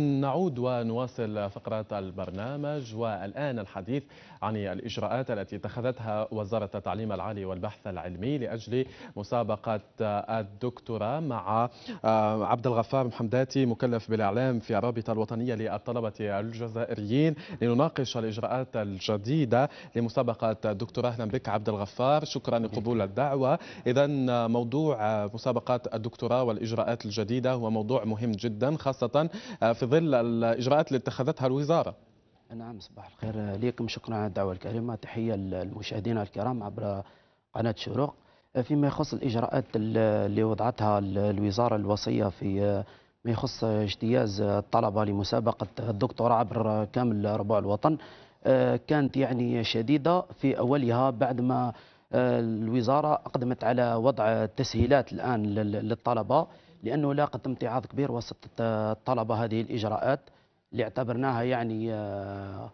نعود ونواصل فقرة البرنامج والآن الحديث عن الإجراءات التي اتخذتها وزارة التعليم العالي والبحث العلمي لأجل مسابقة الدكتوراه مع آه، عبد الغفار محمداتي مكلف بالإعلام في الرابطة الوطنية للطلبة الجزائريين لنناقش الإجراءات الجديدة لمسابقة الدكتوراه أهلا بك عبد الغفار شكرا لقبول الدعوة إذا موضوع مسابقة الدكتوراه والإجراءات الجديدة هو موضوع مهم جدا خاصة في في ظل الإجراءات اللي اتخذتها الوزارة نعم صباح الخير ليكم شكرا على الدعوة الكريمة تحية للمشاهدين الكرام عبر قناة شروق فيما يخص الإجراءات اللي وضعتها الوزارة الوصية في ما يخص اجتياز الطلبة لمسابقة الدكتوراه عبر كامل ربوع الوطن كانت يعني شديدة في أولها بعد ما الوزارة أقدمت على وضع تسهيلات الآن للطلبة لأنه لاقت امتعاض كبير وسط الطلبة هذه الإجراءات اللي اعتبرناها يعني آه،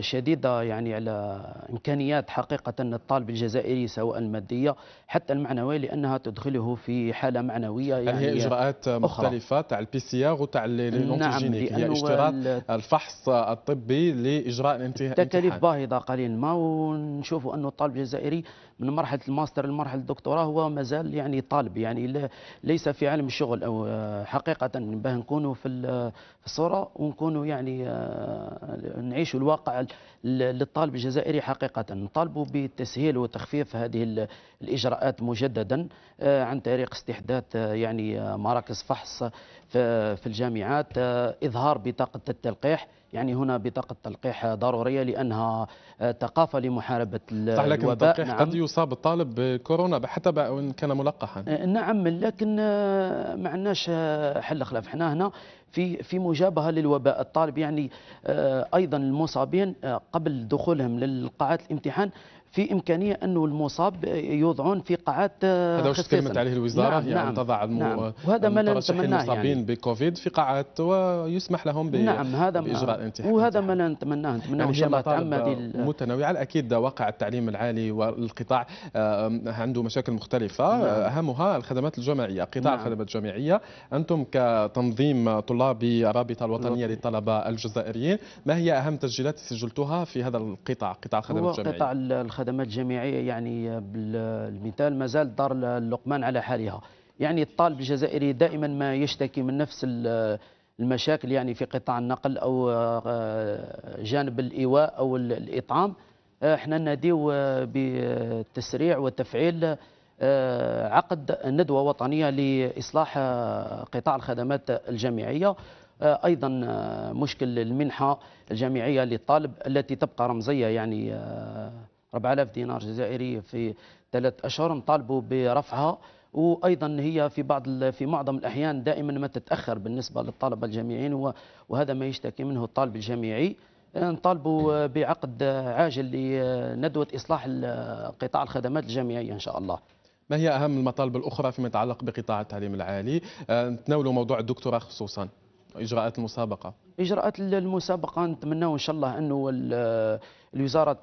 شديدة يعني على إمكانيات حقيقة الطالب الجزائري سواء المادية حتى المعنوية لأنها تدخله في حالة معنوية يعني هي إجراءات مختلفة تاع البي سي آر وتاع الأنتوجينيك نعم هي اشتراط الفحص الطبي لإجراء الانتهاء تكاليف باهظة قليل ما ونشوفوا أنه الطالب الجزائري من مرحلة الماستر لمرحلة الدكتوراه هو مازال يعني طالب يعني ليس في عالم الشغل أو حقيقة باه نكونوا في الصورة ونكونوا يعني آه، نعيشوا الواقع الواقع للطالب الجزائري حقيقة نطالبوا بتسهيل وتخفيف هذه الإجراءات مجددا آه، عن طريق استحداث آه، يعني آه، مراكز فحص في الجامعات إظهار بطاقة التلقيح يعني هنا بطاقة تلقيح ضرورية لأنها ثقافة آه، لمحاربة الوباء صح لكن التلقيح نعم. قد يصاب الطالب بكورونا حتى وإن كان ملقحا آه، نعم لكن آه، ما عندناش حل خلاف احنا هنا في في مجابهه للوباء الطالب يعني ايضا المصابين قبل دخولهم للقاعات الامتحان في امكانيه انه المصاب يوضعون في قاعات آه، هذا وش تكلمت عليه الوزاره نعم يعني نعم تضع نعم وهذا ما نتمناه يعني. المصابين يعني بكوفيد في قاعات ويسمح لهم ب... نعم هذا باجراء انتحاري وهذا ما نتمناه نتمناه يعني ان شاء الله تعم متنوعه اكيد واقع التعليم العالي والقطاع عنده مشاكل مختلفه نعم. اهمها الخدمات الجامعيه قطاع نعم. الخدمات الجامعيه انتم كتنظيم طلابي رابطة الوطنيه للطلبه الجزائريين ما هي اهم تسجيلات سجلتوها في هذا القطاع قطاع الخدمات الجامعيه خدمات جامعيه يعني آه، بالمثال ما زالت دار اللقمان على حالها يعني الطالب الجزائري دائما ما يشتكي من نفس المشاكل يعني في قطاع النقل او آه، آه، جانب الايواء او الاطعام احنا ناديو بتسريع وتفعيل عقد ندوه وطنيه لاصلاح قطاع الخدمات الجامعيه ايضا مشكل المنحه الجامعيه للطالب التي تبقى رمزيه يعني 4000 دينار جزائري في ثلاث أشهر نطالبوا برفعها وايضا هي في بعض في معظم الاحيان دائما ما تتاخر بالنسبه للطلبه الجامعيين وهذا ما يشتكي منه الطالب الجامعي نطالبوا بعقد عاجل لندوه اصلاح قطاع الخدمات الجامعيه ان شاء الله ما هي اهم المطالب الاخرى فيما يتعلق بقطاع التعليم العالي أه، نتناولوا موضوع الدكتوراه خصوصا اجراءات المسابقه اجراءات المسابقه نتمناو ان شاء الله انه الوزاره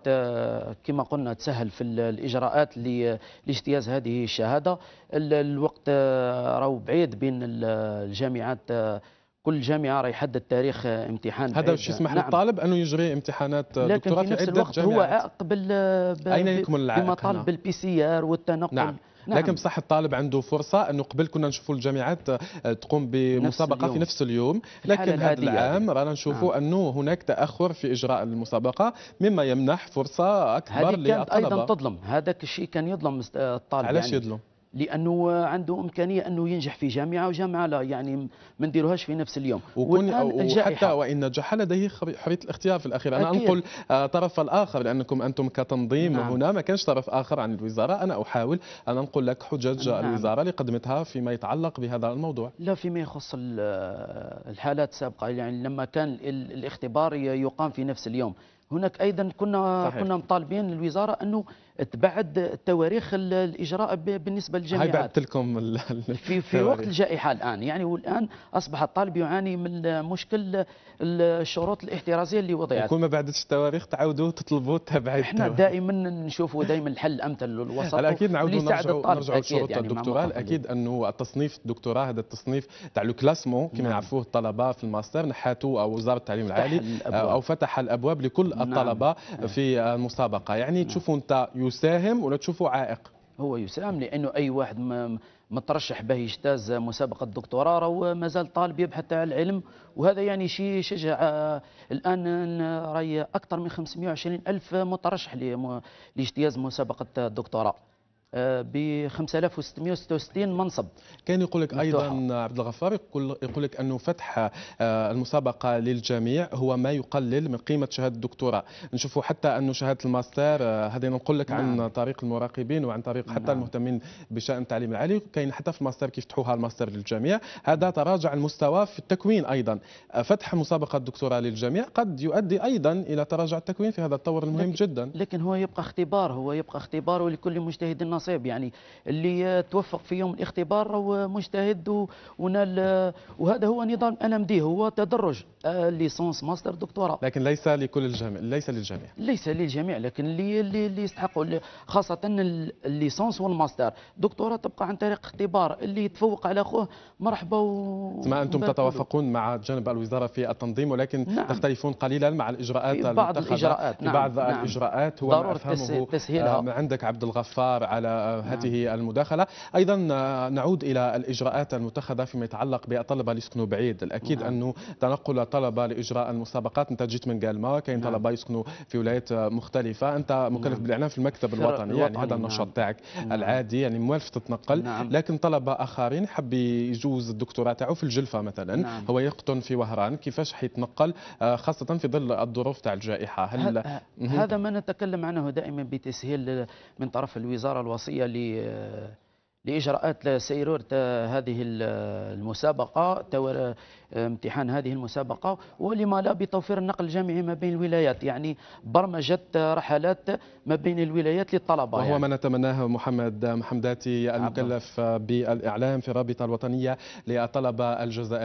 كما قلنا تسهل في الاجراءات لاجتياز هذه الشهاده الوقت آه، راهو بعيد بين الجامعات آه، كل جامعه راح يحدد تاريخ آه، امتحان هذا الشيء يسمح نعم. للطالب انه يجري امتحانات دكتوراه في, عده الوقت جامعات هو عائق نفس الوقت اين يكمن بمطالب بالبي سي ار والتنقل نعم. نعم. لكن بصح الطالب عنده فرصه انه قبل كنا نشوفوا الجامعات آه، تقوم بمسابقه نفس في نفس اليوم لكن هذا العام رانا نعم. نشوفوا نعم. انه هناك تاخر في اجراء المسابقه مما يمنح فرصه اكبر للطلبه هذا ايضا تظلم هذاك الشيء كان يظلم آه، الطالب علاش يعني يظلم لانه عنده امكانيه انه ينجح في جامعه وجامعه لا يعني ما نديروهاش في نفس اليوم وكون وحتى وان نجح لديه حريه الاختيار في الاخير انا أكيد. انقل آه، طرف الاخر لانكم انتم كتنظيم نعم. هنا ما كانش طرف اخر عن الوزاره انا احاول ان انقل لك حجج نعم. الوزاره قدمتها فيما يتعلق بهذا الموضوع لا فيما يخص آه، الحالات السابقه يعني لما كان الاختبار يقام في نفس اليوم هناك ايضا كنا صحيح. كنا مطالبين الوزاره انه تبعد التواريخ الاجراء بالنسبه للجامعات هاي بعدت لكم في في وقت الجائحه الان يعني والان اصبح الطالب يعاني من مشكل الشروط الاحترازيه اللي وضعت يكون ما بعدتش التواريخ تعاودوا تطلبوا تبعد احنا دائما نشوفوا دائما الحل الامثل للوسط اكيد نعاودوا نرجعوا نرجعوا لشروط يعني الدكتوراه اكيد انه التصنيف الدكتوراه هذا التصنيف تاع لو كلاسمون كما نعم. نعرفوه الطلبه في الماستر نحاتوا او وزاره التعليم العالي او فتح الابواب لكل الطلبه نعم. نعم. في المسابقه يعني نعم. تشوفوا انت يساهم ولا تشوفوا عائق هو يساهم لانه اي واحد مترشح باه يجتاز مسابقه الدكتوراه راهو مازال طالب يبحث على العلم وهذا يعني شيء يشجع الان راهي اكثر من 520 الف مترشح لاجتياز مسابقه الدكتوراه ب 5666 منصب كان يقول لك ايضا عبد الغفار يقول, يقول لك انه فتح آه، المسابقه للجميع هو ما يقلل من قيمه شهاده الدكتوراه نشوفوا حتى انه شهاده الماستر آه، هذه نقول لك عن نعم. طريق المراقبين وعن طريق حتى نعم. المهتمين بشان التعليم العالي كاين حتى في الماستر كيف فتحوها الماستر للجميع هذا تراجع المستوى في التكوين ايضا آه، فتح مسابقه الدكتوراه للجميع قد يؤدي ايضا الى تراجع التكوين في هذا الطور المهم لكن جدا لكن هو يبقى اختبار هو يبقى اختبار ولكل مجتهد نصيب يعني اللي توفق في يوم الاختبار ومجتهد مجتهد ونال وهذا هو نظام ام دي هو تدرج آه، ليسونس ماستر دكتوراه لكن ليس لكل الجميع ليس للجميع ليس للجميع لكن اللي اللي يستحقوا خاصه الليسونس والماستر دكتوراه تبقى عن طريق اختبار اللي يتفوق على اخوه مرحبا و ما انتم تتوافقون مع جانب الوزاره في التنظيم ولكن نعم. تختلفون قليلا مع الاجراءات في بعض الاجراءات نعم. بعض نعم. الاجراءات هو ضروره تسهيلها آه، عندك عبد الغفار على على نعم. هذه المداخلة أيضا آه، نعود إلى الإجراءات المتخذة فيما يتعلق بالطلبة اللي يسكنوا بعيد الأكيد نعم. أنه تنقل طلبة لإجراء المسابقات أنت جيت من قالما كاين نعم. طلبة يسكنوا في ولايات آه، مختلفة أنت مكلف نعم. بالإعلان في المكتب الوطني يعني هذا نعم. النشاط تاعك نعم. العادي يعني موالف تتنقل نعم. لكن طلبة آخرين حب يجوز الدكتوراه تاعو في الجلفة مثلا نعم. هو يقطن في وهران كيفاش حيتنقل آه، خاصة في ظل الظروف تاع الجائحة هل هذا ما نتكلم عنه دائما بتسهيل من طرف الوزارة الوطنية وصية لإجراءات سيرورة هذه المسابقة امتحان هذه المسابقة ولما لا بتوفير النقل الجامعي ما بين الولايات يعني برمجة رحلات ما بين الولايات للطلبة وهو يعني. ما نتمناه محمد محمداتي المكلف بالإعلام في الرابطة الوطنية للطلبة الجزائريين